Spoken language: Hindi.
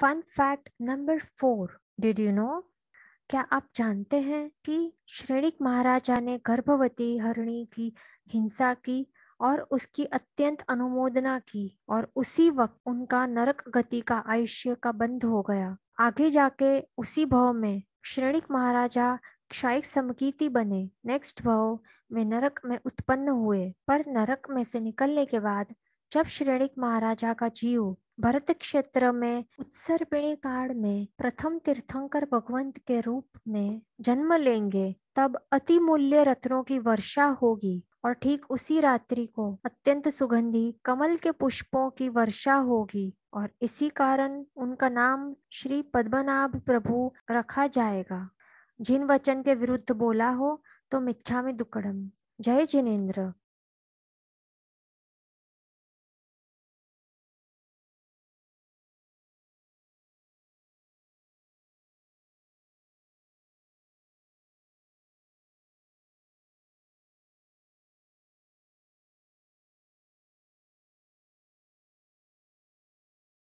fun fact number four did you know क्या आप जानते हैं कि श्रेणिक महाराजा ने गर्भवती हरणी की हिंसा की और उसकी अत्यंत अनुमोदना की और उसी वक्त उनका नरक गति का आयुष्य का बंद हो गया आगे जाके उसी भाव में श्रेणिक महाराजा क्षायिक समकीति बने नेक्स्ट भाव में नरक में उत्पन्न हुए पर नरक में से निकलने के बाद जब श्रेणिक महाराजा का जीव भरत क्षेत्र में उत्सर्पिणी काल में प्रथम तीर्थंकर भगवंत के रूप में जन्म लेंगे तब अति मूल्य रत्नों की वर्षा होगी और ठीक उसी रात्रि को अत्यंत सुगंधी कमल के पुष्पों की वर्षा होगी और इसी कारण उनका नाम श्री पद्मनाभ प्रभु रखा जाएगा जिन वचन के विरुद्ध बोला हो तो मिच्छा में दुकड़म जय जिनेन्द्र